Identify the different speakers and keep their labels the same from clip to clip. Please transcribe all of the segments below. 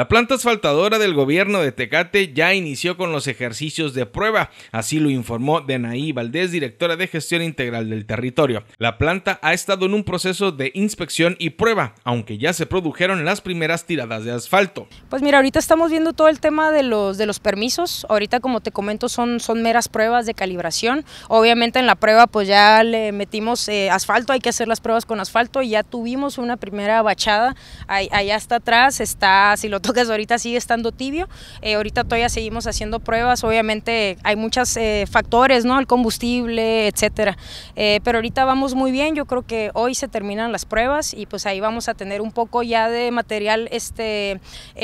Speaker 1: La planta asfaltadora del gobierno de Tecate ya inició con los ejercicios de prueba, así lo informó Denaí Valdés, directora de gestión integral del territorio. La planta ha estado en un proceso de inspección y prueba, aunque ya se produjeron las primeras tiradas de asfalto.
Speaker 2: Pues mira, ahorita estamos viendo todo el tema de los, de los permisos, ahorita como te comento son, son meras pruebas de calibración, obviamente en la prueba pues ya le metimos eh, asfalto, hay que hacer las pruebas con asfalto y ya tuvimos una primera bachada, Ahí, allá está atrás, está si lo ahorita sigue estando tibio, eh, ahorita todavía seguimos haciendo pruebas, obviamente hay muchos eh, factores, ¿no? El combustible, etcétera, eh, pero ahorita vamos muy bien, yo creo que hoy se terminan las pruebas y pues ahí vamos a tener un poco ya de material este,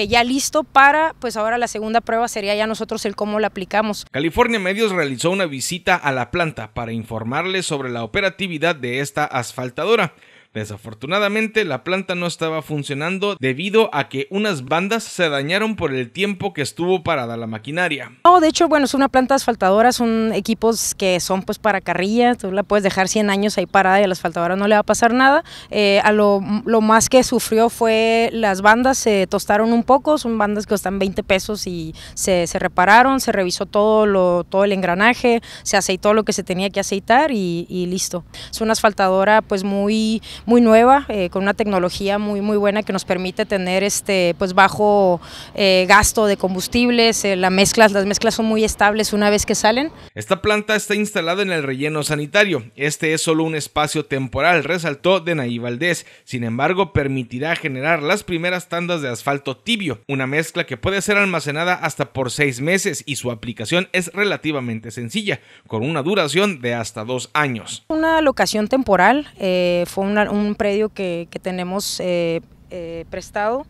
Speaker 2: ya listo para, pues ahora la segunda prueba sería ya nosotros el cómo la aplicamos.
Speaker 1: California Medios realizó una visita a la planta para informarles sobre la operatividad de esta asfaltadora. Desafortunadamente la planta no estaba funcionando debido a que unas bandas se dañaron por el tiempo que estuvo parada la maquinaria.
Speaker 2: No, oh, de hecho, bueno, es una planta asfaltadora, son equipos que son pues para carrilla, tú la puedes dejar 100 años ahí parada y a la asfaltadora no le va a pasar nada. Eh, a lo, más que sufrió fue las bandas, se tostaron un poco, son bandas que costan 20 pesos y se, repararon, se revisó todo, lo, todo el engranaje, se aceitó lo que se tenía que aceitar y, y listo. Es una asfaltadora pues muy muy nueva, eh, con una tecnología muy, muy buena que nos permite tener este, pues bajo eh, gasto de combustibles, eh, la las mezclas son muy estables una vez que salen.
Speaker 1: Esta planta está instalada en el relleno sanitario. Este es solo un espacio temporal, resaltó De Valdés. Sin embargo, permitirá generar las primeras tandas de asfalto tibio, una mezcla que puede ser almacenada hasta por seis meses y su aplicación es relativamente sencilla, con una duración de hasta dos años.
Speaker 2: Una locación temporal, fue una, un predio que, tenemos eh, eh, prestado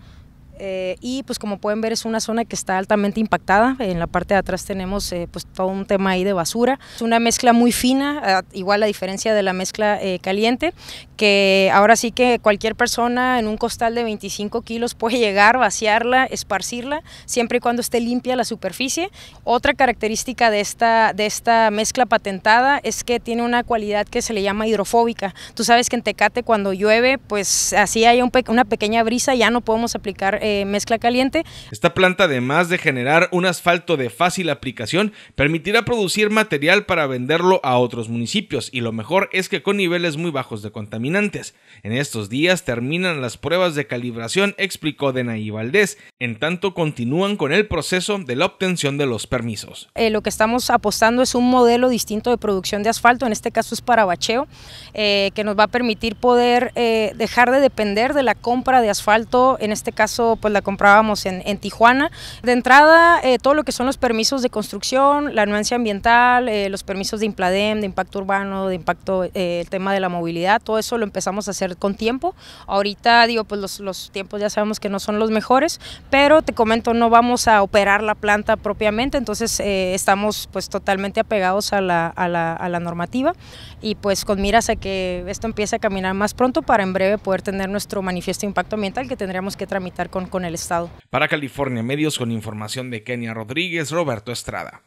Speaker 2: eh, y pues como pueden ver es una zona que está altamente impactada, en la parte de atrás tenemos eh, pues todo un tema ahí de basura, es una mezcla muy fina, igual a diferencia de la mezcla eh, caliente, que ahora sí que cualquier persona en un costal de 25 kilos puede llegar, vaciarla, esparcirla, siempre y cuando esté limpia la superficie. Otra característica de esta, de esta mezcla patentada es que tiene una cualidad que se le llama hidrofóbica, tú sabes que en Tecate cuando llueve pues así hay una pequeña brisa, ya no podemos aplicar eh, mezcla caliente.
Speaker 1: Esta planta, además de generar un asfalto de fácil aplicación, permitirá producir material para venderlo a otros municipios y lo mejor es que con niveles muy bajos de contaminantes. En estos días terminan las pruebas de calibración, explicó Denaí Valdés, en tanto continúan con el proceso de la obtención de los permisos.
Speaker 2: Eh, lo que estamos apostando es un modelo distinto de producción de asfalto, en este caso es para bacheo, eh, que nos va a permitir poder dejar de depender de la compra de asfalto, en este caso pues la comprábamos en, en Tijuana. De entrada, eh, todo lo que son los permisos de construcción, la anuencia ambiental, eh, los permisos de Impladem, de impacto urbano, de impacto, eh, el tema de la movilidad, todo eso lo empezamos a hacer con tiempo. Ahorita, digo, pues los, los tiempos ya sabemos que no son los mejores, pero te comento, no vamos a operar la planta propiamente, entonces estamos pues totalmente apegados a la, a, la, a la normativa y pues con miras a que esto empiece a caminar más pronto para en breve poder tener nuestro manifiesto de impacto ambiental que tendríamos que tramitar con con el Estado.
Speaker 1: Para California Medios, con información de Kenia Rodríguez, Roberto Estrada.